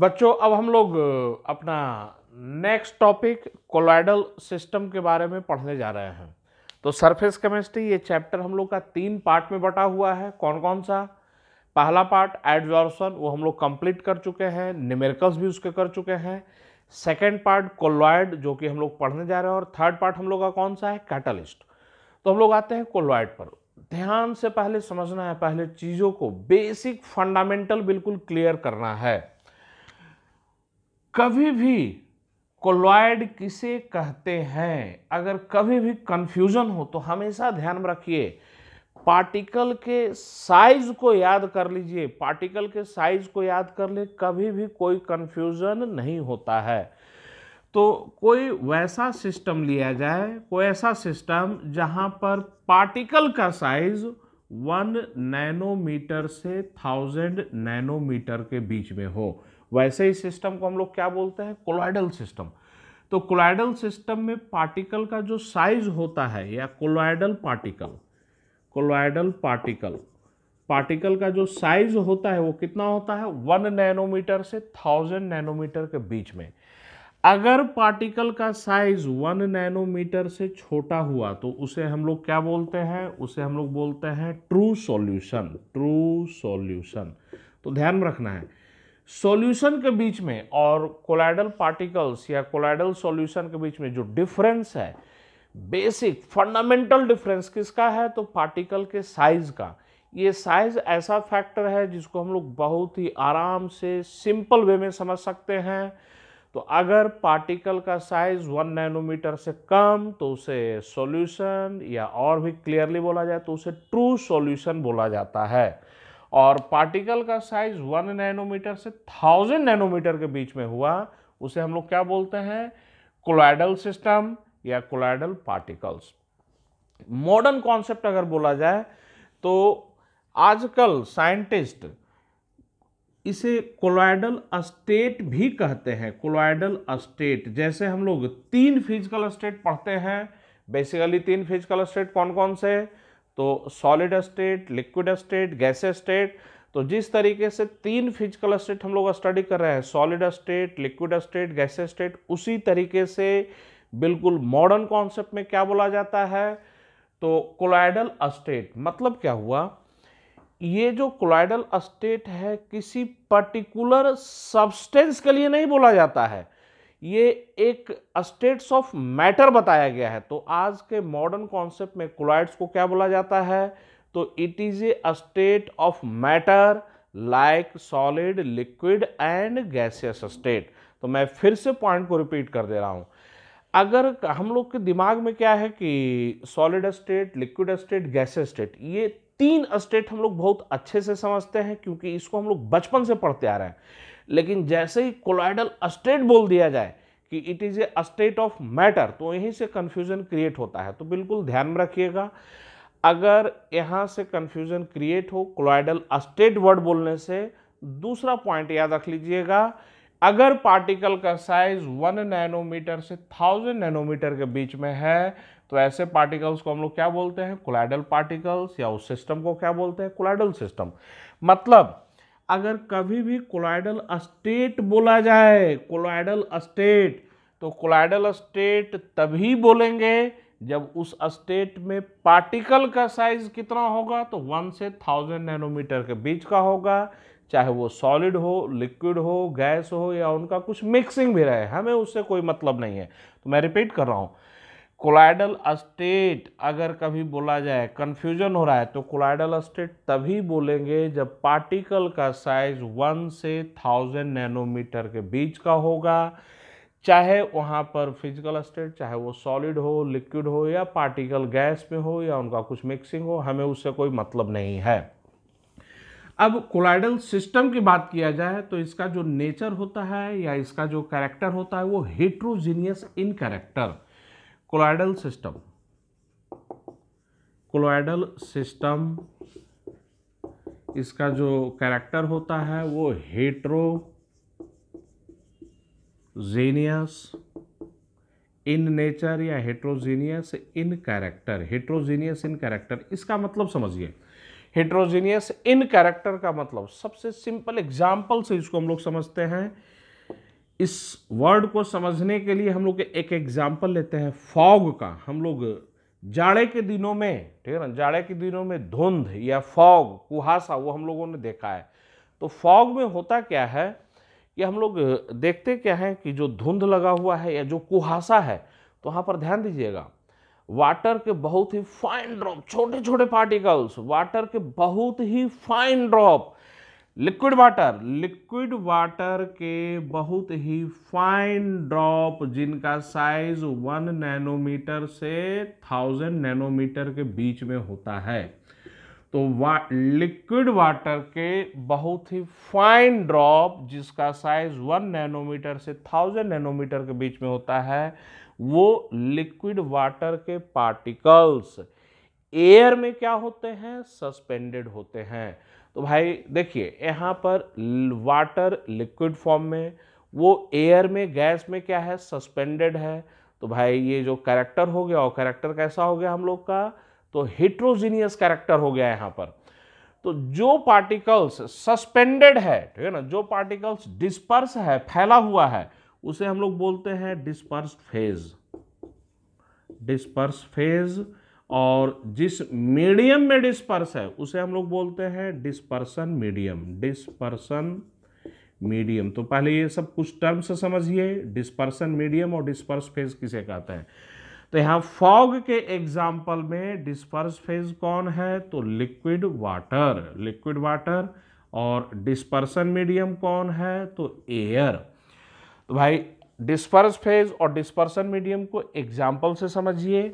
बच्चों अब हम लोग अपना नेक्स्ट टॉपिक कोलाइडल सिस्टम के बारे में पढ़ने जा रहे हैं तो सरफेस केमिस्ट्री ये चैप्टर हम लोग का तीन पार्ट में बटा हुआ है कौन कौन सा पहला पार्ट एडजॉर्सन वो हम लोग कंप्लीट कर चुके हैं निमेरिकल्स भी उसके कर चुके हैं सेकेंड पार्ट कोलॉयड जो कि हम लोग पढ़ने जा रहे हैं और थर्ड पार्ट हम लोग का कौन सा है कैटलिस्ट तो हम लोग आते हैं कोलॉयड पर ध्यान से पहले समझना है पहले चीज़ों को बेसिक फंडामेंटल बिल्कुल क्लियर करना है कभी भी कोलॉयड किसे कहते हैं अगर कभी भी कन्फ्यूज़न हो तो हमेशा ध्यान में रखिए पार्टिकल के साइज को याद कर लीजिए पार्टिकल के साइज को याद कर ले कभी भी कोई कन्फ्यूज़न नहीं होता है तो कोई वैसा सिस्टम लिया जाए कोई ऐसा सिस्टम जहाँ पर पार्टिकल का साइज वन नैनोमीटर से थाउजेंड नैनोमीटर के बीच में हो वैसे ही सिस्टम को हम लोग क्या बोलते हैं कोलाइडल सिस्टम तो कोलाइडल सिस्टम में पार्टिकल का जो साइज होता है या colloidal particle colloidal particle particle का जो साइज होता है वो कितना होता है वन नैनोमीटर से थाउजेंड नैनोमीटर के बीच में अगर पार्टिकल का साइज वन नैनोमीटर से छोटा हुआ तो उसे हम लोग क्या बोलते हैं उसे हम लोग बोलते हैं ट्रू सॉल्यूशन ट्रू सॉल्यूशन तो ध्यान रखना है सॉल्यूशन के बीच में और कोलाइडल पार्टिकल्स या कोलाइडल सॉल्यूशन के बीच में जो डिफरेंस है बेसिक फंडामेंटल डिफरेंस किसका है तो पार्टिकल के साइज का ये साइज ऐसा फैक्टर है जिसको हम लोग बहुत ही आराम से सिंपल वे में समझ सकते हैं तो अगर पार्टिकल का साइज वन नैनोमीटर से कम तो उसे सॉल्यूशन या और भी क्लियरली बोला जाए तो उसे ट्रू सॉल्यूशन बोला जाता है और पार्टिकल का साइज वन नैनोमीटर से थाउजेंड नैनोमीटर के बीच में हुआ उसे हम लोग क्या बोलते हैं कोलाइडल सिस्टम या कोलाइडल पार्टिकल्स मॉडर्न कॉन्सेप्ट अगर बोला जाए तो आजकल साइंटिस्ट इसे कोलाइडल स्टेट भी कहते हैं कोलाइडल स्टेट जैसे हम लोग तीन फिजिकल स्टेट पढ़ते हैं बेसिकली तीन फिजिकल स्टेट कौन कौन से है तो solid state liquid state gas state तो जिस तरीके से तीन फिजिकल स्टेट हम लोग स्टडी कर रहे हैं solid state liquid state gas state उसी तरीके से बिल्कुल मॉडर्न कॉन्सेप्ट में क्या बोला जाता है तो क्लोइडल स्टेट मतलब क्या हुआ ये जो कोलाइडल स्टेट है किसी पर्टिकुलर सब्सटेंस के लिए नहीं बोला जाता है ये एक स्टेट्स ऑफ मैटर बताया गया है तो आज के मॉडर्न कॉन्सेप्ट में कोलाइड्स को क्या बोला जाता है तो it is a state of matter like solid liquid and gaseous state तो मैं फिर से पॉइंट को रिपीट कर दे रहा हूँ अगर हम लोग के दिमाग में क्या है कि solid state liquid state gaseous state ये तीन स्टेट हम लोग बहुत अच्छे से समझते हैं क्योंकि इसको हम लोग बचपन से पढ़ते आ रहे हैं लेकिन जैसे ही कोलाइडल अस्टेट बोल दिया जाए कि it is a state of matter तो यहीं से कन्फ्यूज़न क्रिएट होता है तो बिल्कुल ध्यान में रखिएगा अगर यहाँ से कन्फ्यूज़न क्रिएट हो कोलाइडल अस्टेट वर्ड बोलने से दूसरा पॉइंट याद रख लीजिएगा अगर पार्टिकल का साइज वन नैनोमीटर से थाउजेंड नैनोमीटर के बीच में है तो ऐसे पार्टिकल्स को हम लोग क्या बोलते हैं कोलाइडल पार्टिकल्स या उस सिस्टम को क्या बोलते हैं कोलाइडल सिस्टम मतलब अगर कभी भी कोलाइडल स्टेट बोला जाए कोलाइडल स्टेट तो कोलाइडल स्टेट तभी बोलेंगे जब उस स्टेट में पार्टिकल का साइज कितना होगा तो वन से थाउजेंड नैनोमीटर के बीच का होगा चाहे वो सॉलिड हो लिक्विड हो गैस हो या उनका कुछ मिक्सिंग भी रहे हमें उससे कोई मतलब नहीं है तो मैं रिपीट कर रहा हूँ कोलाइडल स्टेट अगर कभी बोला जाए कन्फ्यूजन हो रहा है तो कोलाइडल स्टेट तभी बोलेंगे जब पार्टिकल का साइज वन से थाउजेंड नैनोमीटर के बीच का होगा चाहे वहाँ पर फिजिकल स्टेट चाहे वो सॉलिड हो लिक्विड हो या पार्टिकल गैस में हो या उनका कुछ मिक्सिंग हो हमें उससे कोई मतलब नहीं है अब कोलाइडल सिस्टम की बात किया जाए तो इसका जो नेचर होता है या इसका जो कैरेक्टर होता है वो heterogeneous in character colloidal system colloidal system इसका जो कैरेक्टर होता है वो हेट्रो जेनियस इन नेचर या heterogeneous in character heterogeneous in character इसका मतलब समझिए हेट्रोजीनियस इन कैरेक्टर का मतलब सबसे सिंपल एग्जाम्पल से इसको हम लोग समझते हैं इस वर्ड को समझने के लिए हम लोग एक एग्जाम्पल लेते हैं फॉग का हम लोग जाड़े के दिनों में ठीक है ना जाड़े के दिनों में धुंध या फॉग कुहासा वो हम लोगों ने देखा है तो फॉग में होता क्या है कि हम लोग देखते क्या है कि जो धुंध लगा हुआ है या जो कुहासा है तो वहाँ पर ध्यान दीजिएगा वाटर के बहुत ही फाइन ड्रॉप छोटे छोटे पार्टिकल्स वाटर के बहुत ही fine drop liquid water liquid water के बहुत ही फाइन ड्रॉप जिनका साइज वन नैनोमीटर से थाउजेंड नैनोमीटर के बीच में होता है तो वा लिक्विड वाटर के बहुत ही फाइन ड्रॉप जिसका साइज वन नैनोमीटर से थाउजेंड नैनोमीटर के बीच में होता है वो लिक्विड वाटर के पार्टिकल्स एयर में क्या होते हैं सस्पेंडेड होते हैं तो भाई देखिए यहाँ पर वाटर लिक्विड फॉर्म में वो एयर में गैस में क्या है सस्पेंडेड है तो भाई ये जो कैरेक्टर हो गया और कैरेक्टर कैसा हो गया हम लोग का तो हिट्रोजीनियस कैरेक्टर हो गया यहाँ पर तो जो पार्टिकल्स सस्पेंडेड है ठीक है ना जो पार्टिकल्स डिस्पर्स है फैला हुआ है उसे हम लोग बोलते हैं डिस्पर्स फेज डिस्पर्स फेज और जिस मीडियम में डिस्पर्स है उसे हम लोग बोलते हैं डिस्पर्सन मीडियम डिस्पर्सन मीडियम तो पहले ये सब कुछ टर्म्स समझिए डिस्पर्सन मीडियम और डिस्पर्स फेज किसे कहते हैं तो यहाँ फॉग के एग्जाम्पल में डिस्पर्स फेज कौन है तो लिक्विड वाटर लिक्विड वाटर और डिस्पर्सन मीडियम कौन है तो एयर तो भाई डिस्पर्स फेज और डिस्पर्सन मीडियम को एग्जाम्पल से समझिए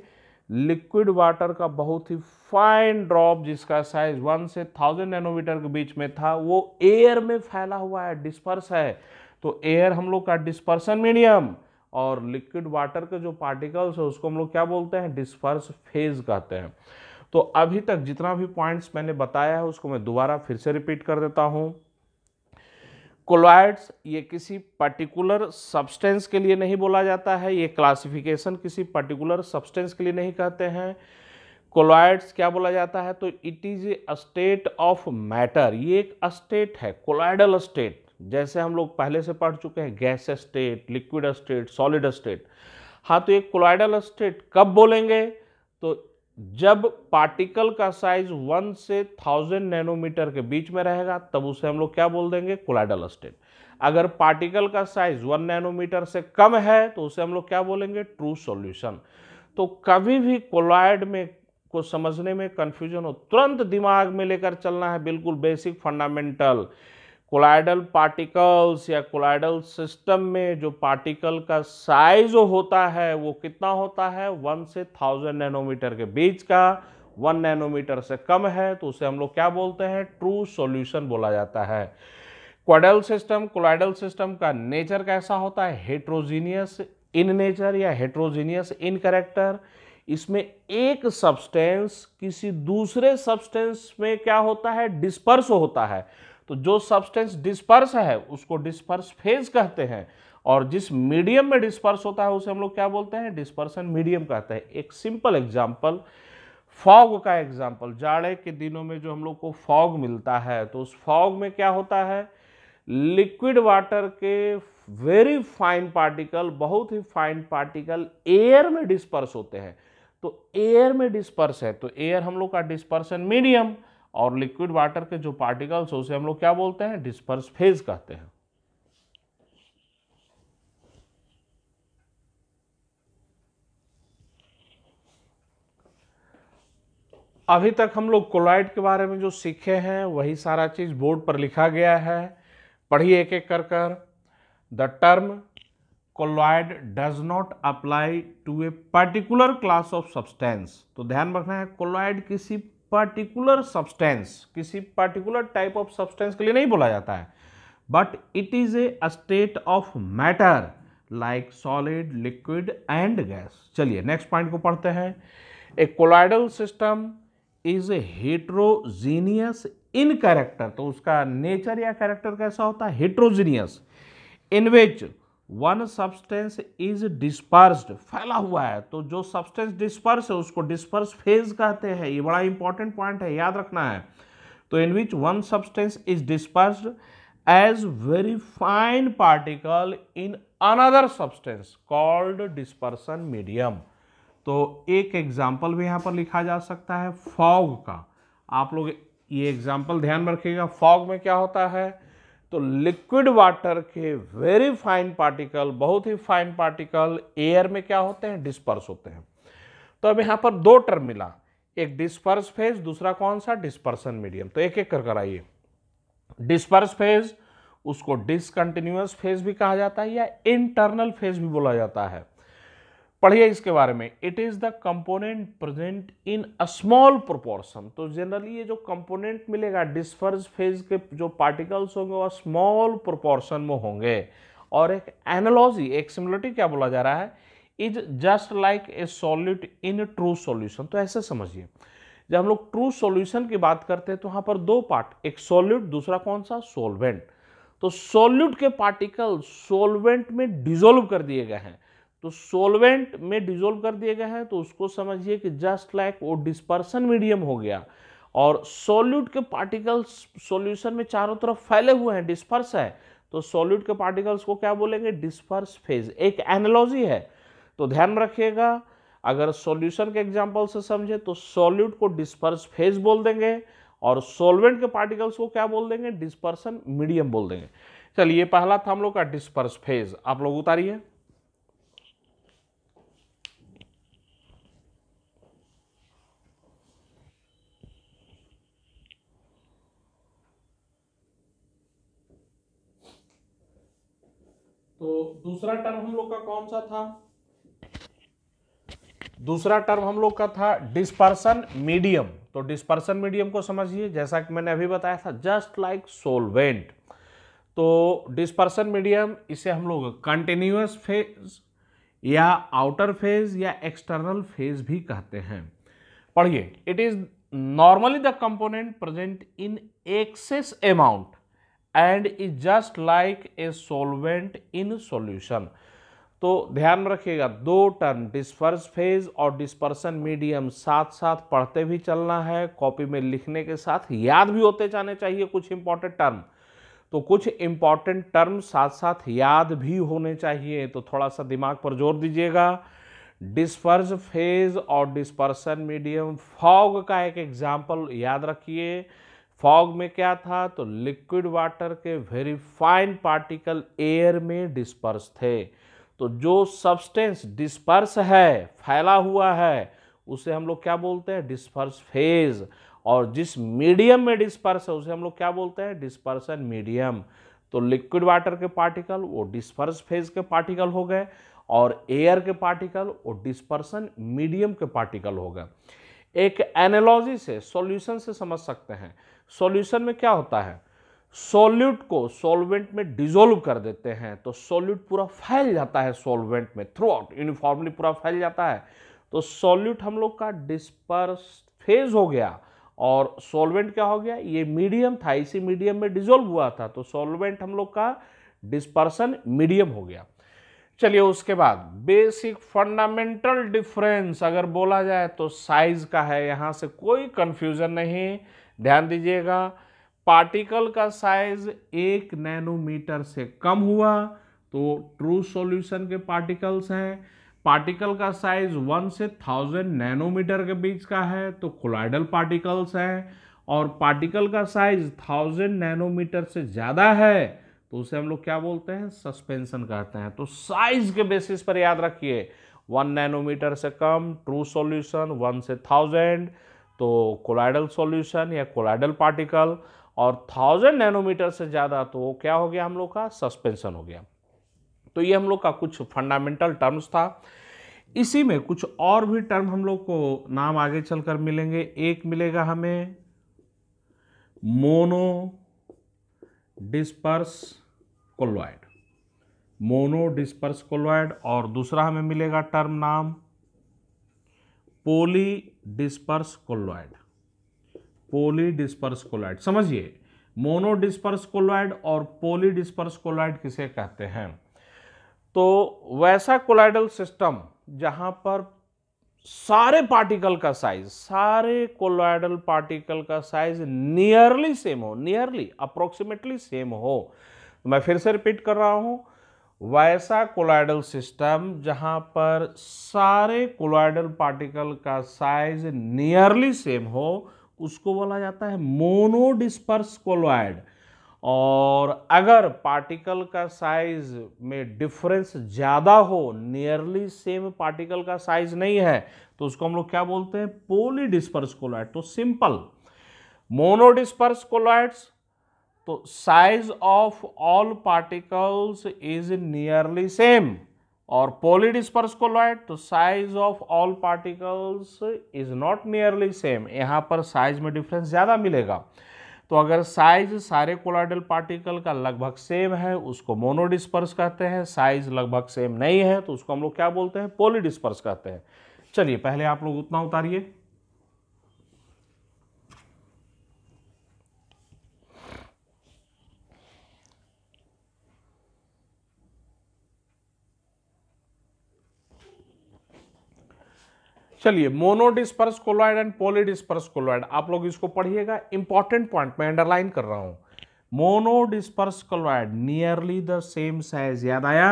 लिक्विड वाटर का बहुत ही फाइन ड्रॉप जिसका साइज वन से थाउजेंड नैनोमीटर के बीच में था वो एयर में फैला हुआ है डिस्पर्स है तो एयर हम लोग का डिस्पर्सन मीडियम और लिक्विड वाटर के जो पार्टिकल्स है उसको हम लोग क्या बोलते हैं डिस्पर्स फेज कहते हैं तो अभी तक जितना भी पॉइंट्स मैंने बताया है उसको मैं दोबारा फिर से रिपीट कर देता हूँ कोलाइड्स ये किसी पर्टिकुलर सब्सटेंस के लिए नहीं बोला जाता है ये क्लासिफिकेशन किसी पर्टिकुलर सब्सटेंस के लिए नहीं कहते हैं कोलॉइड्स क्या बोला जाता है तो it is a state of matter ये एक स्टेट है कोलॉइडल स्टेट जैसे हम लोग पहले से पढ़ चुके हैं gas state liquid state solid state हाँ तो ये कोलाइडल स्टेट कब बोलेंगे तो जब पार्टिकल का साइज वन से थाउजेंड नैनोमीटर के बीच में रहेगा तब उसे हम लोग क्या बोल देंगे कोलाइडल स्टेट अगर पार्टिकल का साइज वन नैनोमीटर से कम है तो उसे हम लोग क्या बोलेंगे ट्रू सॉल्यूशन तो कभी भी कोलाइड में को समझने में कंफ्यूजन हो तुरंत दिमाग में लेकर चलना है बिल्कुल बेसिक फंडामेंटल कोलाइडल पार्टिकल्स या कोलाइडल सिस्टम में जो पार्टिकल का साइज होता है वो कितना होता है वन से थाउजेंड नैनोमीटर के बीच का वन नैनोमीटर से कम है तो उसे हम लोग क्या बोलते हैं ट्रू सॉल्यूशन बोला जाता है क्वाडल सिस्टम कोलाइडल सिस्टम का नेचर कैसा होता है हेट्रोजीनियस इन नेचर या हेट्रोजीनियस इन करेक्टर इसमें एक सब्सटेंस किसी दूसरे सब्सटेंस में क्या होता है डिस्पर्स होता है तो जो सब्सटेंस डिस्पर्स है उसको डिस्पर्स फेज कहते हैं और जिस मीडियम में डिस्पर्स होता है उसे हम लोग क्या बोलते हैं डिस्पर्सन मीडियम कहते हैं एक सिंपल एग्जाम्पल फॉग का एग्जाम्पल जाड़े के दिनों में जो हम लोग को फॉग मिलता है तो उस फॉग में क्या होता है लिक्विड वाटर के वेरी फाइन पार्टिकल बहुत ही फाइन पार्टिकल एयर में डिस्पर्स होते हैं तो एयर में डिस्पर्स है तो एयर हम लोग का डिस्पर्सन मीडियम और लिक्विड वाटर के जो पार्टिकल्स उसे हम लोग क्या बोलते हैं डिस्पर्स फेज कहते हैं अभी तक हम लोग कोलाइड के बारे में जो सीखे हैं वही सारा चीज़ बोर्ड पर लिखा गया है पढ़िए एक एक कर कर the term colloid does not apply to a particular class of substance तो ध्यान रखना है कोलाइड किसी पर्टिकुलर सब्सटेंस किसी पर्टिकुलर टाइप ऑफ सब्सटेंस के लिए नहीं बोला जाता है but it is a state of matter like solid liquid and gas चलिए नेक्स्ट पॉइंट को पढ़ते हैं a colloidal system is a heterogeneous in character तो उसका नेचर या कैरेक्टर कैसा होता है heterogeneous in which one substance is dispersed फैला हुआ है तो जो सब्सटेंस डिस्पर्स है उसको डिस्पर्स फेज कहते हैं ये बड़ा इंपॉर्टेंट पॉइंट है याद रखना है तो in which one substance is dispersed as very fine particle in another substance called dispersion medium तो एक एग्जाम्पल भी यहाँ पर लिखा जा सकता है फॉग का आप लोग ये एग्जाम्पल ध्यान रखिएगा फॉग में क्या होता है तो लिक्विड वाटर के वेरी फाइन पार्टिकल बहुत ही फाइन पार्टिकल एयर में क्या होते हैं डिस्पर्स होते हैं तो अब यहां पर दो टर्म मिला एक डिस्पर्स फेज दूसरा कौन सा डिस्पर्सन मीडियम तो एक एक कर कर आइए डिस्पर्स फेज उसको डिसकंटिन्यूस फेज भी कहा जाता है या इंटरनल फेज भी बोला जाता है पढ़िए इसके बारे में it is the component present in a small proportion तो जनरली ये जो कंपोनेंट मिलेगा डिस्फर्ज फेज के जो पार्टिकल्स होंगे वह स्मॉल प्रोपोर्शन में होंगे और एक एनालॉजी एक सिमिलरिटी क्या बोला जा रहा है is just like a solute in true solution तो ऐसे समझिए जब हम लोग ट्रू सॉल्यूशन की बात करते हैं तो वहां पर दो पार्ट एक सॉल्यूट दूसरा कौन सा सॉल्वेंट तो सॉल्यूट के पार्टिकल सॉल्वेंट में डिजोल्व कर दिए गए हैं तो सोलवेंट में डिजोल्व कर दिया गया है तो उसको समझिए कि जस्ट लाइक वो डिस्पर्सन मीडियम हो गया और सोल्यूट के पार्टिकल्स सोल्यूशन में चारों तरफ फैले हुए हैं डिस्पर्स है तो सोल्यूट के पार्टिकल्स को क्या बोलेंगे डिस्पर्स फेज एक एनालॉजी है तो ध्यान रखिएगा अगर सोल्यूशन के एग्जाम्पल से समझे तो सोल्यूट को डिस्पर्स फेज बोल देंगे और सोलवेंट के पार्टिकल्स को क्या बोल देंगे डिस्पर्सन मीडियम बोल देंगे चलिए पहला था हम लोग का डिस्पर्स फेज आप लोग उतारिए तो दूसरा टर्म हम लोग का कौन सा था दूसरा टर्म हम लोग का था डिस्पर्सन मीडियम तो डिस्पर्सन मीडियम को समझिए जैसा कि मैंने अभी बताया था जस्ट लाइक सोलवेंट तो डिस्पर्सन मीडियम इसे हम लोग कंटिन्यूस फेज या आउटर फेज या एक्सटर्नल फेज भी कहते हैं पढ़िए it is normally the component present in excess amount and is just like a solvent in solution तो ध्यान में रखिएगा दो टर्म डिस्पर्स फेज और डिस्पर्सन मीडियम साथ साथ पढ़ते भी चलना है कॉपी में लिखने के साथ याद भी होते जाने चाहिए कुछ इंपॉर्टेंट टर्म तो कुछ इंपॉर्टेंट टर्म साथ साथ याद भी होने चाहिए तो थोड़ा सा दिमाग पर जोर दीजिएगा डिस्पर्स फेज और डिस्पर्सन मीडियम फॉग का एक एग्जाम्पल याद रखिए फॉग में क्या था तो लिक्विड वाटर के वेरी फाइन पार्टिकल एयर में डिस्पर्स थे तो जो सब्सटेंस डिस्पर्स है फैला हुआ है उसे हम लोग क्या बोलते हैं डिस्पर्स फेज और जिस मीडियम में डिस्पर्स है उसे हम लोग क्या बोलते हैं डिस्पर्सन मीडियम तो लिक्विड वाटर के पार्टिकल वो डिस्पर्स फेज के पार्टिकल हो गए और एयर के पार्टिकल वो डिस्पर्सन मीडियम के पार्टिकल हो गए एक एनालॉजी से सॉल्यूशन से समझ सकते हैं सॉल्यूशन में क्या होता है सॉल्यूट को सॉल्वेंट में डिजोल्व कर देते हैं तो सॉल्यूट पूरा फैल जाता है सॉल्वेंट में थ्रू आउट यूनिफॉर्मली पूरा फैल जाता है तो सॉल्यूट हम लोग का डिस्पर्स फेज हो गया और सॉल्वेंट क्या हो गया ये मीडियम था इसी मीडियम में डिजोल्व हुआ था तो सॉल्वेंट हम लोग का डिस्पर्सन मीडियम हो गया चलिए उसके बाद बेसिक फंडामेंटल डिफरेंस अगर बोला जाए तो साइज का है यहाँ से कोई कन्फ्यूज़न नहीं ध्यान दीजिएगा पार्टिकल का साइज एक नैनोमीटर से कम हुआ तो ट्रू सॉल्यूशन के पार्टिकल्स हैं पार्टिकल का साइज वन से थाउजेंड नैनोमीटर के बीच का है तो कोलाइडल पार्टिकल्स हैं और पार्टिकल का साइज थाउजेंड नैनोमीटर से ज़्यादा है तो उसे हम लोग क्या बोलते हैं सस्पेंशन कहते हैं तो साइज के बेसिस पर याद रखिए वन नैनोमीटर से कम ट्रू सॉल्यूशन वन से थाउजेंड तो कोलाइडल सॉल्यूशन या कोलाइडल पार्टिकल और थाउजेंड नैनोमीटर से ज़्यादा तो वो क्या हो गया हम लोग का सस्पेंशन हो गया तो ये हम लोग का कुछ फंडामेंटल टर्म्स था इसी में कुछ और भी टर्म हम लोग को नाम आगे चलकर मिलेंगे एक मिलेगा हमें monodisperse colloid monodisperse colloid और दूसरा हमें मिलेगा टर्म नाम polydisperse colloid polydisperse colloid समझिए मोनो डिस्पर्स कोलॉयड और पोली डिस्पर्स कोलॉयड किसे कहते हैं तो वैसा कोलाइडल सिस्टम जहां पर सारे पार्टिकल का साइज सारे कोलोइडल पार्टिकल का साइज नियरली सेम हो नियरली अप्रोक्सीमेटली सेम हो तो मैं फिर से रिपीट कर रहा हूं वैसा कोलोइडल सिस्टम जहां पर सारे कोलोइडल पार्टिकल का साइज नियरली सेम हो उसको बोला जाता है मोनोडिस्पर्स कोलोइड और अगर पार्टिकल का साइज में डिफरेंस ज़्यादा हो नियरली सेम पार्टिकल का साइज नहीं है तो उसको हम लोग क्या बोलते हैं पोली डिस्पर्स कोलाइड तो सिंपल मोनो डिस्पर्स कोलाइड्स तो size of all particles is nearly same और पोली डिस्पर्स कोलाइड तो size of all particles is not nearly same यहाँ पर साइज में डिफरेंस ज़्यादा मिलेगा तो अगर साइज सारे कोलाइडल पार्टिकल का लगभग सेम है उसको मोनोडिस्पर्स कहते हैं साइज लगभग सेम नहीं है तो उसको हम लोग क्या बोलते हैं पोलिडिस्पर्स कहते हैं चलिए पहले आप लोग उतना उतारिए चलिए monodisperse colloid and polydisperse colloid आप लोग इसको पढ़िएगा इंपॉर्टेंट पॉइंट मैं अंडरलाइन कर रहा हूं monodisperse colloid nearly the same size याद आया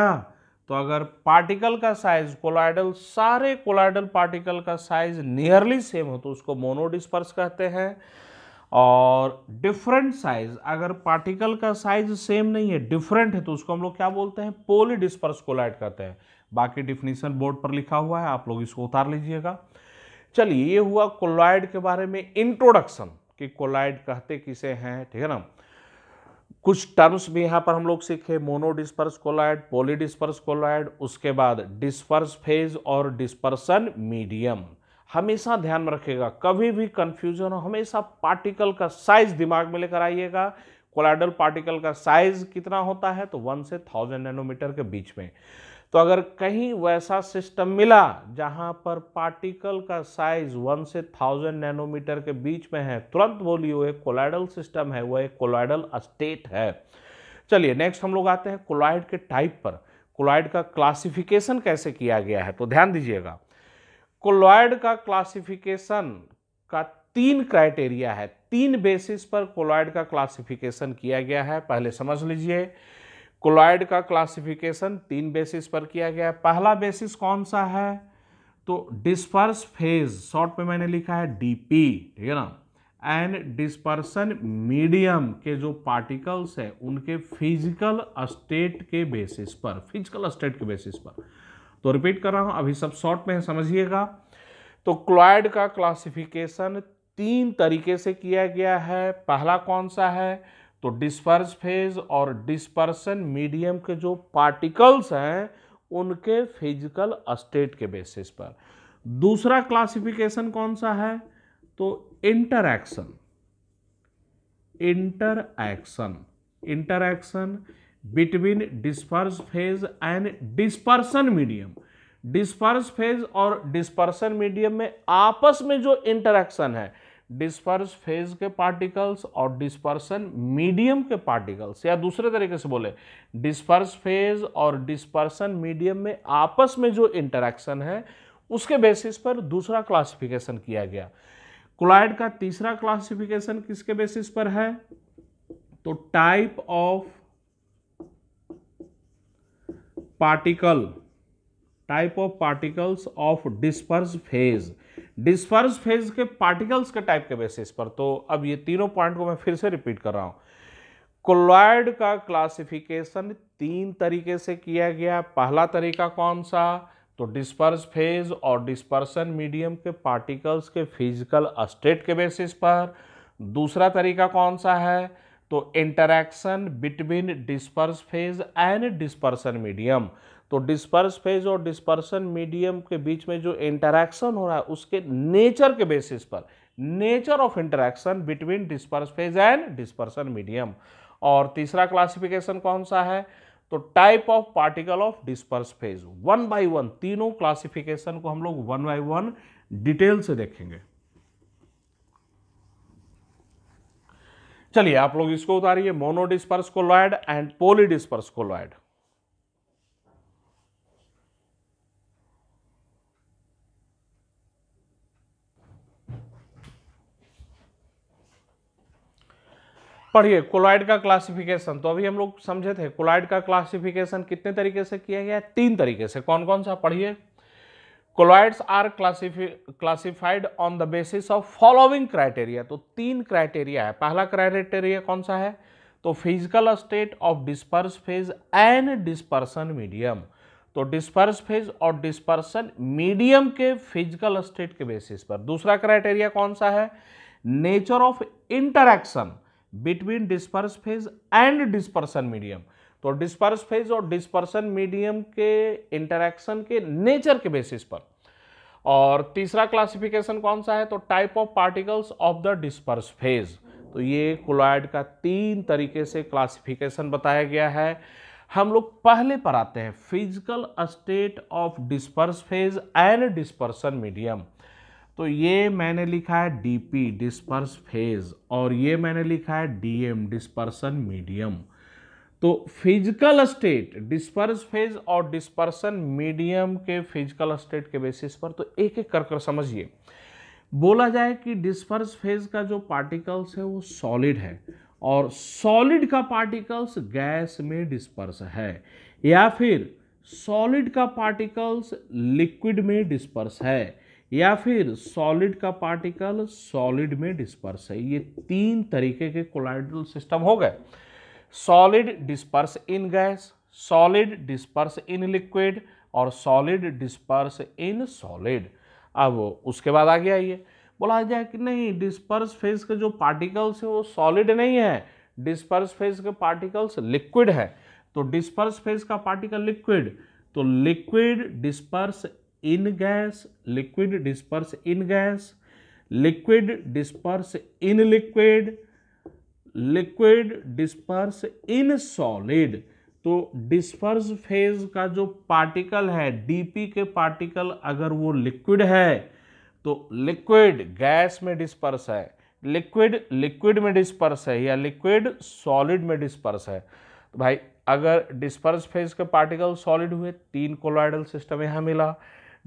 तो अगर पार्टिकल का साइज कोलाइडल सारे कोलाइडल पार्टिकल का साइज नियरली सेम हो तो उसको मोनोडिस्पर्स कहते हैं और डिफरेंट साइज अगर पार्टिकल का साइज सेम नहीं है डिफरेंट है तो उसको हम लोग क्या बोलते हैं पोलिडिस्पर्स कोलाइड कहते हैं बाकी डिफिनेशन बोर्ड पर लिखा हुआ है आप लोग इसको उतार लीजिएगा चलिए ये हुआ कोलाइड के बारे में इंट्रोडक्शन कि कोलाइड कहते किसे हैं ठीक है ना कुछ टर्म्स भी यहाँ पर हम लोग सीखे monodisperse colloid polydisperse उसके बाद डिस्पर्स फेज और डिस्पर्सन मीडियम हमेशा ध्यान में रखिएगा कभी भी कंफ्यूजन हो हमेशा पार्टिकल का साइज दिमाग में लेकर आइएगा कोलाइडल पार्टिकल का साइज कितना होता है तो वन से थाउजेंड नैनोमीटर के बीच में तो अगर कहीं वैसा सिस्टम मिला जहां पर पार्टिकल का साइज वन से थाउजेंड नैनोमीटर के बीच में है तुरंत बोलिए वो एक कोलाइडल सिस्टम है वह एक कोलाइडल स्टेट है चलिए नेक्स्ट हम लोग आते हैं कोलाइड के टाइप पर कोलाइड का क्लासिफिकेशन कैसे किया गया है तो ध्यान दीजिएगा कोलाइड का क्लासिफिकेशन का तीन क्राइटेरिया है तीन बेसिस पर कोलाइड का क्लासिफिकेशन किया गया है पहले समझ लीजिए कोलॉयड का क्लासिफिकेशन तीन बेसिस पर किया गया है पहला बेसिस कौन सा है तो डिस्पर्स फेज शॉर्ट में मैंने लिखा है डीपी ठीक है ना एंड डिस्पर्सन मीडियम के जो पार्टिकल्स है उनके फिजिकल स्टेट के बेसिस पर फिजिकल स्टेट के बेसिस पर तो रिपीट कर रहा हूं अभी सब शॉर्ट में समझिएगा तो क्लॉयड का क्लासिफिकेशन तीन तरीके से किया गया है पहला कौन सा है तो डिस्पर्स फेज और डिस्पर्सन मीडियम के जो पार्टिकल्स हैं उनके फिजिकल स्टेट के बेसिस पर दूसरा क्लासिफिकेशन कौन सा है तो interaction interaction interaction between disperse phase and dispersion medium disperse phase और डिस्पर्सन मीडियम में आपस में जो इंटरैक्शन है डिस्पर्स फेज के पार्टिकल्स और डिस्पर्सन मीडियम के पार्टिकल्स या दूसरे तरीके से बोले डिस्पर्स फेज और डिस्पर्सन मीडियम में आपस में जो इंटरेक्शन है उसके बेसिस पर दूसरा क्लासिफिकेशन किया गया क्लाइड का तीसरा क्लासिफिकेशन किसके बेसिस पर है तो type of particle type of particles of disperse phase disperse phase के पार्टिकल्स के टाइप के बेसिस पर तो अब ये तीनों पॉइंट को मैं फिर से रिपीट कर रहा हूँ कोलॉयड का क्लासिफिकेशन तीन तरीके से किया गया पहला तरीका कौन सा तो डिस्पर्स फेज और डिस्पर्सन मीडियम के पार्टिकल्स के फिजिकल स्टेट के बेसिस पर दूसरा तरीका कौन सा है तो interaction between disperse phase and dispersion medium तो डिस्पर्स फेज और डिस्पर्सन मीडियम के बीच में जो इंटरैक्शन हो रहा है उसके नेचर के बेसिस पर nature of interaction between disperse phase and dispersion medium और तीसरा क्लासिफिकेशन कौन सा है तो type of particle of disperse phase one by one तीनों क्लासिफिकेशन को हम लोग वन बाई वन डिटेल से देखेंगे चलिए आप लोग इसको उतारिए monodisperse colloid and polydisperse colloid पढ़िए कोलाइड का क्लासिफिकेशन तो अभी हम लोग समझे थे कोलॉइड का क्लासिफिकेशन कितने तरीके से किया गया तीन तरीके से कौन कौन सा पढ़िए colloids are classified on the basis of following criteria तो तीन क्राइटेरिया है पहला क्राइटेरिया कौन सा है तो physical state of disperse phase and dispersion medium तो डिस्पर्स फेज और डिस्पर्सन मीडियम के फिजिकल स्टेट के बेसिस पर दूसरा क्राइटेरिया कौन सा है nature of interaction between disperse phase and dispersion medium तो डिस्पर्स फेज और डिस्पर्सन मीडियम के इंटरेक्शन के नेचर के बेसिस पर और तीसरा क्लासिफिकेशन कौन सा है तो type of particles of the disperse phase तो ये क्लोइड का तीन तरीके से क्लासिफिकेशन बताया गया है हम लोग पहले पर आते हैं physical state of disperse phase and dispersion medium तो ये मैंने लिखा है डीपी डिस्पर्स फेज और ये मैंने लिखा है डीएम डिस्पर्सन मीडियम तो फिजिकल स्टेट डिस्पर्स फेज और डिस्पर्सन मीडियम के फिजिकल स्टेट के बेसिस पर तो एक एक कर कर समझिए बोला जाए कि डिस्पर्स फेज का जो पार्टिकल्स है वो सॉलिड है और सॉलिड का पार्टिकल्स गैस में डिस्पर्स है या फिर सॉलिड का पार्टिकल्स लिक्विड में डिस्पर्स है या फिर सॉलिड का पार्टिकल सॉलिड में डिस्पर्स है ये तीन तरीके के कोलाइडल सिस्टम हो गए solid disperse in gas solid disperse in liquid और सॉलिड डिस्पर्स इन सॉलिड अब उसके बाद आगे आइए बोला जाए कि नहीं डिस्पर्स फेज के जो पार्टिकल्स हैं वो सॉलिड नहीं है डिस्पर्स फेज के पार्टिकल्स लिक्विड है तो डिस्पर्स फेज का पार्टिकल लिक्विड तो liquid disperse in gas liquid disperse in gas liquid disperse in liquid liquid disperse in solid तो डिस्पर्स फेज का जो पार्टिकल है डीपी के पार्टिकल अगर वो लिक्विड है तो लिक्विड गैस में डिस्पर्स है लिक्विड लिक्विड में डिस्पर्स है या लिक्विड सॉलिड में डिस्पर्स है तो भाई अगर डिस्पर्स फेज के पार्टिकल सॉलिड हुए तीन कोलाइडल सिस्टम यहाँ मिला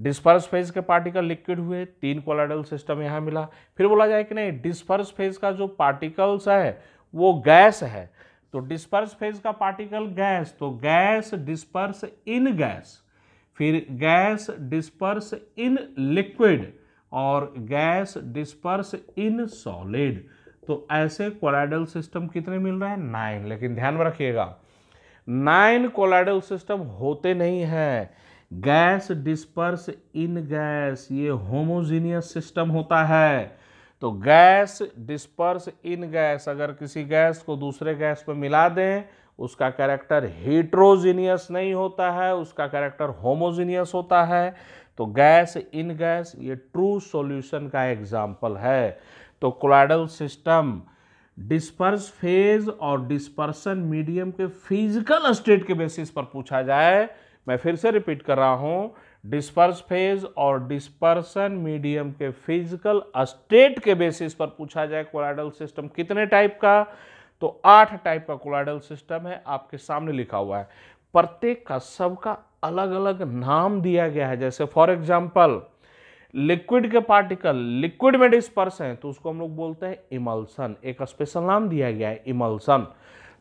डिस्पर्स फेज के पार्टिकल लिक्विड हुए तीन कोलाइडल सिस्टम यहाँ मिला फिर बोला जाए कि नहीं डिस्पर्स फेज का जो पार्टिकल्स है वो गैस है तो डिस्पर्स फेज का पार्टिकल गैस तो गैस डिस्पर्स इन गैस फिर गैस डिस्पर्स इन लिक्विड और गैस डिस्पर्स इन सॉलिड तो ऐसे कोलाइडल सिस्टम कितने मिल रहे हैं नाइन लेकिन ध्यान में रखिएगा नाइन कोलाइडल सिस्टम होते नहीं हैं गैस डिस्पर्स इन गैस ये होमोजीनियस सिस्टम होता है तो गैस डिस्पर्स इन गैस अगर किसी गैस को दूसरे गैस पर मिला दें उसका कैरेक्टर हीट्रोजीनियस नहीं होता है उसका कैरेक्टर होमोजीनियस होता है तो गैस इन गैस ये ट्रू सॉल्यूशन का एग्जाम्पल है तो क्लाइडल सिस्टम डिस्पर्स फेज और डिस्पर्सन मीडियम के फिजिकल स्टेट के बेसिस पर पूछा जाए मैं फिर से रिपीट कर रहा हूँ डिस्पर्स फेज और डिस्पर्सन मीडियम के फिजिकल स्टेट के बेसिस पर पूछा जाए कोलाइडल सिस्टम कितने टाइप का तो आठ टाइप का कोलाइडल सिस्टम है आपके सामने लिखा हुआ है प्रत्येक का सबका अलग अलग नाम दिया गया है जैसे फॉर एग्जाम्पल लिक्विड के पार्टिकल लिक्विड में डिस्पर्स हैं तो उसको हम लोग बोलते हैं इमल्सन एक स्पेशल नाम दिया गया है इमल्सन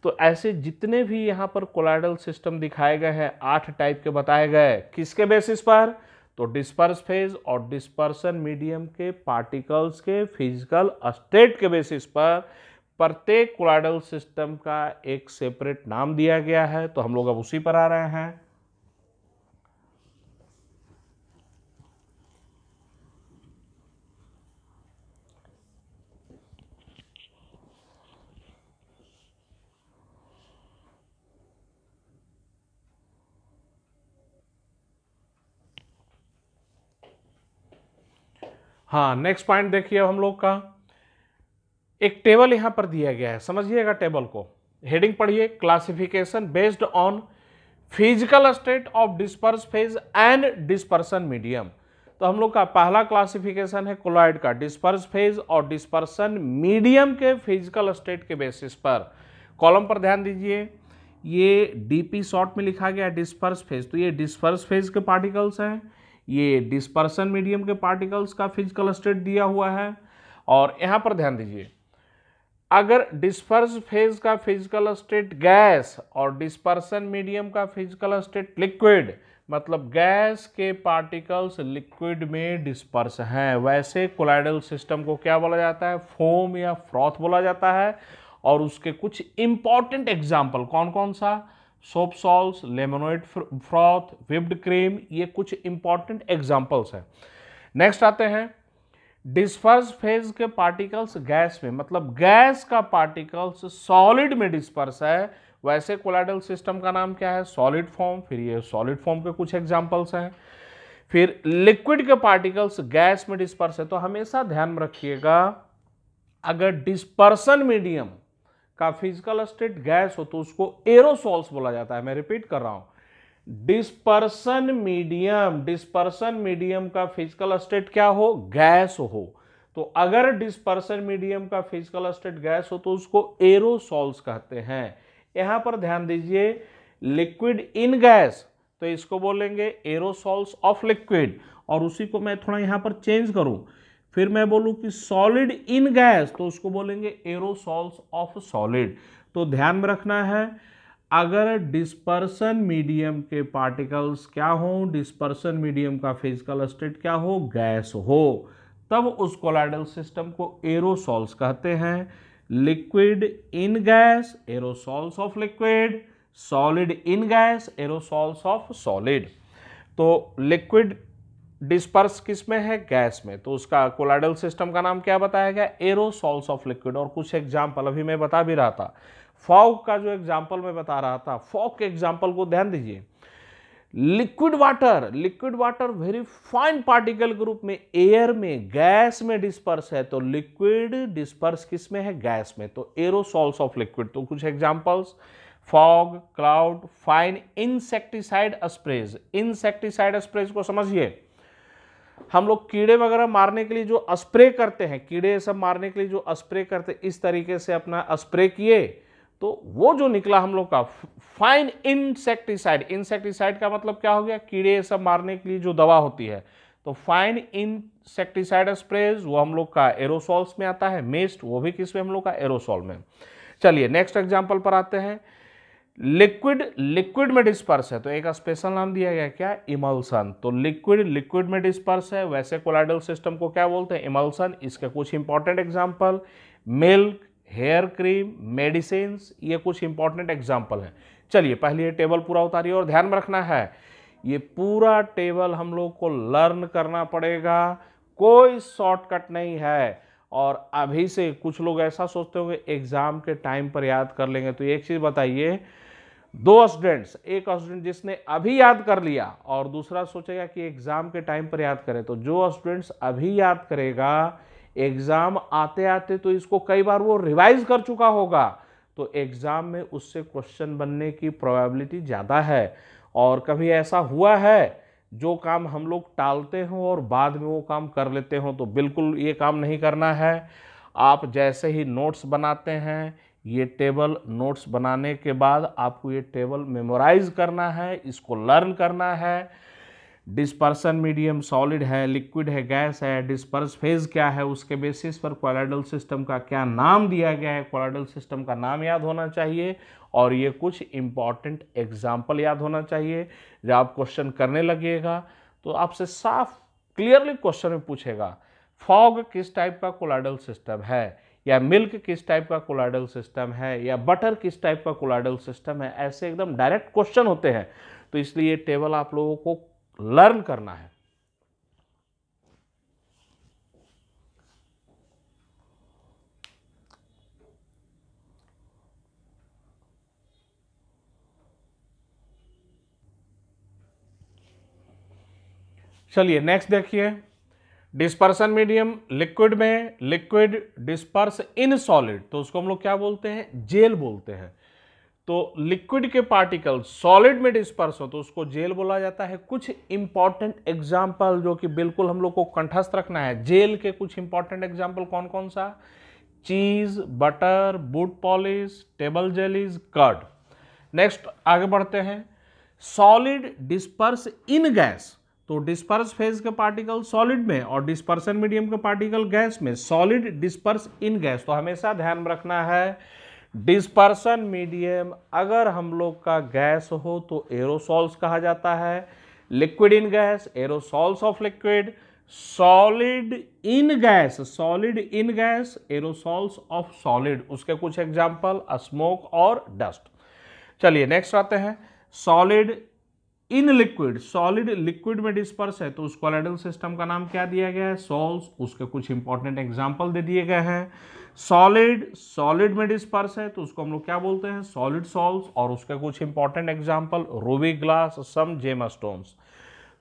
तो ऐसे जितने भी यहाँ पर कोलाइडल सिस्टम दिखाए गए हैं आठ टाइप के बताए गए किसके बेसिस पर तो डिस्पर्स फेज और डिस्पर्सन मीडियम के पार्टिकल्स के फिजिकल स्टेट के बेसिस पर प्रत्येक कोलाइडल सिस्टम का एक सेपरेट नाम दिया गया है तो हम लोग अब उसी पर आ रहे हैं हाँ नेक्स्ट पॉइंट देखिए हम लोग का एक टेबल यहाँ पर दिया गया है समझिएगा टेबल को हेडिंग पढ़िए classification based on physical state of disperse phase and dispersion medium तो हम लोग का पहला क्लासिफिकेशन है कोलाइड का डिस्पर्स फेज और डिस्पर्सन मीडियम के फिजिकल स्टेट के बेसिस पर कॉलम पर ध्यान दीजिए ये डीपी शॉर्ट में लिखा गया डिस्पर्स फेज तो ये डिस्पर्स फेज के पार्टिकल्स हैं ये डिस्पर्सन मीडियम के पार्टिकल्स का फिजिकल स्टेट दिया हुआ है और यहाँ पर ध्यान दीजिए अगर डिस्पर्स फेज का फिजिकल स्टेट गैस और डिस्पर्सन मीडियम का फिजिकल स्टेट लिक्विड मतलब गैस के पार्टिकल्स लिक्विड में डिस्पर्स हैं वैसे कोलाइडल सिस्टम को क्या बोला जाता है फोम या फ्रॉथ बोला जाता है और उसके कुछ इम्पॉर्टेंट एग्जाम्पल कौन कौन सा soap sols lemonade froth whipped cream ये कुछ इंपॉर्टेंट एग्जाम्पल्स हैं नेक्स्ट आते हैं डिस्पर्स फेज के पार्टिकल्स गैस में मतलब गैस का पार्टिकल्स सॉलिड में डिस्पर्स है वैसे कोलाइडल सिस्टम का नाम क्या है सॉलिड फॉर्म फिर ये सॉलिड फॉर्म के कुछ एग्जाम्पल्स हैं फिर लिक्विड के पार्टिकल्स गैस में डिस्पर्स है तो हमेशा ध्यान में रखिएगा अगर डिस्पर्सन मीडियम का फिजिकल स्टेट गैस हो तो उसको एरोसॉल्स बोला जाता है मैं रिपीट कर रहा हूं डिस्पर्सन मीडियम डिस्पर्सन मीडियम का फिजिकल स्टेट क्या हो गैस हो तो अगर डिस्पर्सन मीडियम का फिजिकल स्टेट गैस हो तो उसको एरोसॉल्स कहते हैं यहां पर ध्यान दीजिए लिक्विड इन गैस तो इसको बोलेंगे एरोसॉल्स ऑफ लिक्विड और उसी को मैं थोड़ा यहां पर चेंज करूं फिर मैं बोलूँ कि सॉलिड इन गैस तो उसको बोलेंगे एरोसॉल्स ऑफ सॉलिड तो ध्यान में रखना है अगर डिस्पर्सन मीडियम के पार्टिकल्स क्या हो डिस्पर्सन मीडियम का फिजिकल स्टेट क्या हो गैस हो तब उस कोलाइडल सिस्टम को एरोसॉल्स कहते हैं liquid in gas aerosols of liquid solid in gas aerosols of solid तो लिक्विड डिस्पर्स किस में है गैस में तो उसका कोलाइडल सिस्टम का नाम क्या बताया गया एरोसॉल्स ऑफ लिक्विड और कुछ एग्जाम्पल अभी मैं बता भी रहा था फॉग का जो एग्जाम्पल मैं बता रहा था फॉग के एग्जाम्पल को ध्यान दीजिए liquid water liquid water very fine particle group में एयर में गैस में डिस्पर्स है तो लिक्विड डिस्पर्स किस में है गैस में तो एरोसॉल्स ऑफ लिक्विड तो कुछ examples fog cloud fine insecticide sprays insecticide sprays को समझिए हम लोग कीड़े वगैरह मारने के लिए जो स्प्रे करते हैं कीड़े सब मारने के लिए जो स्प्रे करते इस तरीके से अपना स्प्रे किए तो वो जो निकला हम लोग का फाइन इंसेक्टिसाइड इंसेक्टिसाइड का मतलब क्या हो गया कीड़े सब मारने के लिए जो दवा होती है तो फाइन इंसेक्टिसाइड स्प्रेज वो हम लोग का एरोसॉल्स में आता है मेस्ट वो भी किस में हम लोग का एरोसॉल में चलिए नेक्स्ट एग्जाम्पल पर आते हैं लिक्विड लिक्विड में डिस्पर्स है तो एक स्पेशल नाम दिया गया क्या इमल्सन तो लिक्विड लिक्विड में डिस्पर्स है वैसे कोलाइडल सिस्टम को क्या बोलते हैं इमल्सन इसके कुछ important example milk hair cream medicine ये कुछ इंपॉर्टेंट एग्जाम्पल हैं चलिए पहले ये टेबल पूरा उतारिए और ध्यान रखना है ये पूरा टेबल हम लोग को लर्न करना पड़ेगा कोई शॉर्टकट नहीं है और अभी से कुछ लोग ऐसा सोचते होंगे एग्ज़ाम के टाइम पर याद कर लेंगे तो एक चीज़ बताइए दो स्टूडेंट्स एक स्टूडेंट जिसने अभी याद कर लिया और दूसरा सोचेगा कि एग्ज़ाम के टाइम पर याद करें तो जो स्टूडेंट्स अभी याद करेगा एग्ज़ाम आते आते तो इसको कई बार वो रिवाइज कर चुका होगा तो एग्ज़ाम में उससे क्वेश्चन बनने की प्रोबेबिलिटी ज़्यादा है और कभी ऐसा हुआ है जो काम हम लोग टालते हों और बाद में वो काम कर लेते हों तो बिल्कुल ये काम नहीं करना है आप जैसे ही नोट्स बनाते हैं ये टेबल नोट्स बनाने के बाद आपको ये टेबल मेमोराइज करना है इसको लर्न करना है डिस्पर्सन मीडियम सॉलिड है लिक्विड है गैस है डिस्पर्स फेज क्या है उसके बेसिस पर क्वालाइडल सिस्टम का क्या नाम दिया गया है क्वालाइडल सिस्टम का नाम याद होना चाहिए और ये कुछ इम्पॉर्टेंट एग्जाम्पल याद होना चाहिए जब आप क्वेश्चन करने लगेगा तो आपसे साफ क्लियरली क्वेश्चन में पूछेगा फॉग किस टाइप का कोलाइडल सिस्टम है या मिल्क किस टाइप का कोलाइडल सिस्टम है या बटर किस टाइप का कोलाइडल सिस्टम है ऐसे एकदम डायरेक्ट क्वेश्चन होते हैं तो इसलिए टेबल आप लोगों को लर्न करना है चलिए नेक्स्ट देखिए डिस्पर्सन मीडियम लिक्विड में लिक्विड डिस्पर्स इन सॉलिड तो उसको हम लोग क्या बोलते हैं जेल बोलते हैं तो लिक्विड के पार्टिकल सॉलिड में डिस्पर्स हो तो उसको जेल बोला जाता है कुछ इंपॉर्टेंट एग्जाम्पल जो कि बिल्कुल हम लोग को कंठस्थ रखना है जेल के कुछ इंपॉर्टेंट एग्जाम्पल कौन कौन सा cheese butter boot polish table jellies curd next आगे बढ़ते हैं सॉलिड डिस्पर्स इन गैस तो डिस्पर्स फेज के पार्टिकल सॉलिड में और डिस्पर्सन मीडियम के पार्टिकल गैस में सॉलिड डिस्पर्स इन गैस तो हमेशा ध्यान में रखना है डिस्पर्सन मीडियम अगर हम लोग का गैस हो तो एरोसॉल्स कहा जाता है liquid in gas aerosols of liquid solid in gas solid in gas aerosols of solid उसके कुछ एग्जाम्पल स्मोक और डस्ट चलिए नेक्स्ट आते हैं solid in liquid solid liquid में डिस्पर्स है तो उस कॉलेडल सिस्टम का नाम क्या दिया गया है सॉल्स उसके कुछ इंपॉर्टेंट एग्जाम्पल दे दिए गए हैं सॉलिड सॉलिड में डिस्पर्स है तो उसको हम लोग क्या बोलते हैं सॉलिड सॉल्स और उसके कुछ important example ruby glass some gemstones stones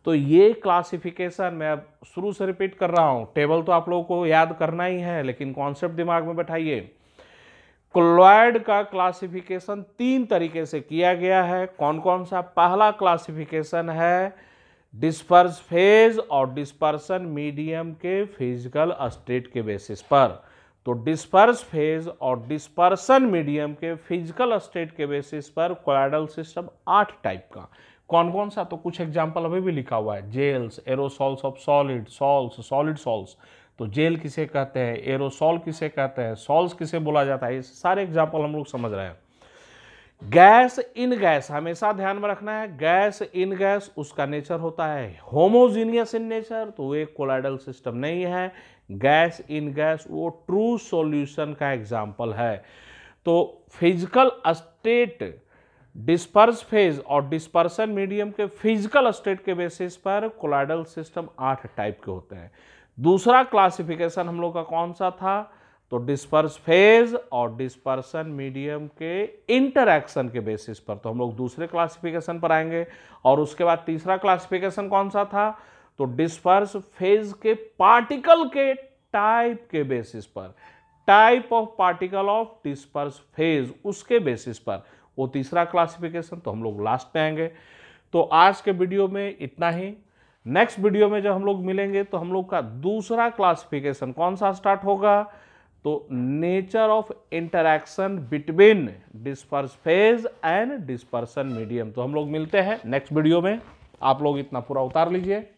तो ये क्लासिफिकेशन मैं अब शुरू से रिपीट कर रहा हूँ टेबल तो आप लोगों को याद करना ही है लेकिन कॉन्सेप्ट दिमाग में बैठाइए क्लोइड का क्लासिफिकेशन तीन तरीके से किया गया है कौन कौन सा पहला क्लासिफिकेशन है डिस्पर्स फेज और डिस्पर्सन मीडियम के फिजिकल स्टेट के बेसिस पर तो डिस्पर्स फेज और डिस्पर्सन मीडियम के फिजिकल स्टेट के बेसिस पर क्लाइडल सिस्टम आठ टाइप का कौन कौन सा तो कुछ एग्जाम्पल अभी भी लिखा हुआ है gels aerosols of solid sols solid sols तो जेल किसे कहते हैं एरोसॉल किसे कहते हैं सॉल्स किसे बोला जाता है ये सारे एग्जाम्पल हम लोग समझ रहे हैं गैस इन गैस हमेशा ध्यान में रखना है गैस इन गैस उसका नेचर होता है होमोजीनियस इन नेचर तो एक कोलाइडल सिस्टम नहीं है गैस इन गैस वो ट्रू सॉल्यूशन का एग्जाम्पल है तो फिजिकल स्टेट डिस्पर्स फेज और डिस्पर्सन मीडियम के फिजिकल स्टेट के बेसिस पर कोलाइडल सिस्टम आठ टाइप के होते हैं दूसरा क्लासिफिकेशन हम लोग का कौन सा था तो डिस्पर्स फेज और डिस्पर्सन मीडियम के इंटरैक्शन के बेसिस पर तो हम लोग दूसरे क्लासिफिकेशन पर आएंगे और उसके बाद तीसरा क्लासिफिकेशन कौन सा था तो डिस्पर्स फेज के पार्टिकल के टाइप के बेसिस पर type of particle of disperse phase उसके बेसिस पर वो तीसरा क्लासिफिकेशन तो हम लोग लास्ट में आएंगे तो आज के वीडियो में इतना ही नेक्स्ट वीडियो में जब हम लोग मिलेंगे तो हम लोग का दूसरा क्लासिफिकेशन कौन सा स्टार्ट होगा तो nature of interaction between disperse phase and dispersion medium तो हम लोग मिलते हैं नेक्स्ट वीडियो में आप लोग इतना पूरा उतार लीजिए